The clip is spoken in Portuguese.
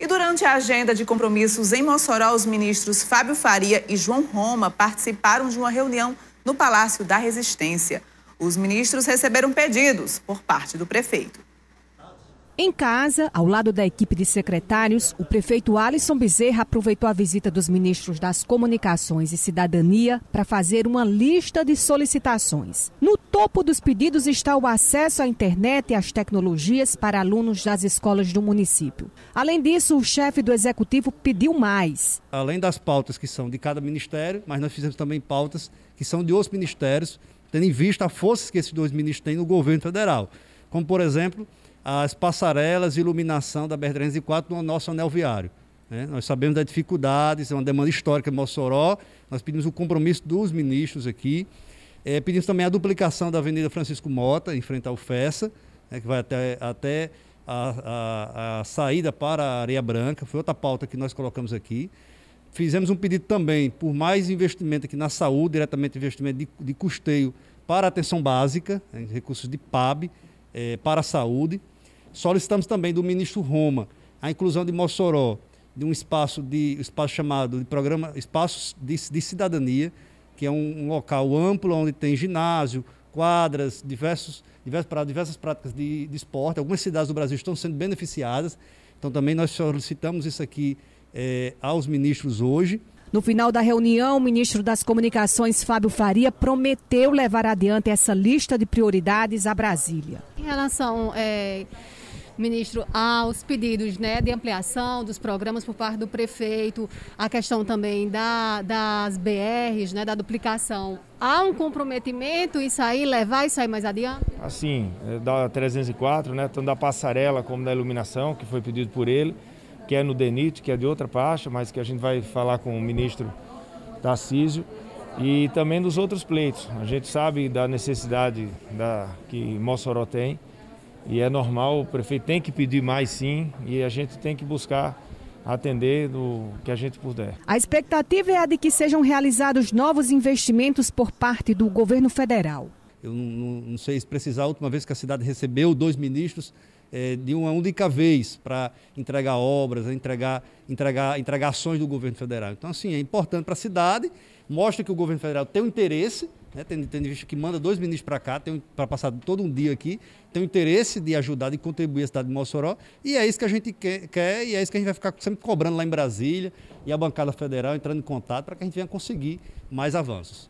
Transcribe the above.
E durante a agenda de compromissos em Mossoró, os ministros Fábio Faria e João Roma participaram de uma reunião no Palácio da Resistência. Os ministros receberam pedidos por parte do prefeito. Em casa, ao lado da equipe de secretários, o prefeito Alisson Bezerra aproveitou a visita dos ministros das Comunicações e Cidadania para fazer uma lista de solicitações. No topo dos pedidos está o acesso à internet e às tecnologias para alunos das escolas do município. Além disso, o chefe do executivo pediu mais. Além das pautas que são de cada ministério, mas nós fizemos também pautas que são de outros ministérios, tendo em vista a força que esses dois ministros têm no governo federal. Como, por exemplo, as passarelas e iluminação da BR-304 no nosso anel viário. Né? Nós sabemos das dificuldades, é uma demanda histórica em Mossoró, nós pedimos o compromisso dos ministros aqui é, pedimos também a duplicação da Avenida Francisco Mota, em frente ao FESA, né, que vai até, até a, a, a, saída para a Areia Branca, foi outra pauta que nós colocamos aqui. Fizemos um pedido também por mais investimento aqui na saúde, diretamente investimento de, de custeio para atenção básica, né, em recursos de PAB é, para a saúde. Solicitamos também do ministro Roma a inclusão de Mossoró de um espaço de um espaço chamado de programa espaços de, de cidadania que é um, um local amplo onde tem ginásio, quadras, diversos, diversos, diversas práticas de, de esporte. Algumas cidades do Brasil estão sendo beneficiadas. Então também nós solicitamos isso aqui é, aos ministros hoje. No final da reunião, o ministro das Comunicações, Fábio Faria, prometeu levar adiante essa lista de prioridades à Brasília. Em relação. É ministro, aos pedidos né, de ampliação dos programas por parte do prefeito, a questão também da, das BRs, né, da duplicação. Há um comprometimento em sair, levar isso aí mais adiante? Assim, eh, da 304, né, tanto da passarela como da iluminação, que foi pedido por ele, que é no DENIT, que é de outra pasta, mas que a gente vai falar com o ministro Tarcísio e também dos outros pleitos. A gente sabe da necessidade da, que Mossoró tem e é normal, o prefeito tem que pedir mais sim e a gente tem que buscar atender do que a gente puder. A expectativa é a de que sejam realizados novos investimentos por parte do governo federal. Eu não, não sei se precisar, a última vez que a cidade recebeu dois ministros é, de uma única vez para entregar obras, entregar, entregar, entregar ações do governo federal. Então, assim, é importante para a cidade, mostra que o governo federal tem um interesse né? Tem, tem visto que manda dois ministros para cá, para passar todo um dia aqui, tem o interesse de ajudar, de contribuir à cidade de Mossoró, e é isso que a gente quer, quer, e é isso que a gente vai ficar sempre cobrando lá em Brasília, e a bancada federal entrando em contato para que a gente venha conseguir mais avanços.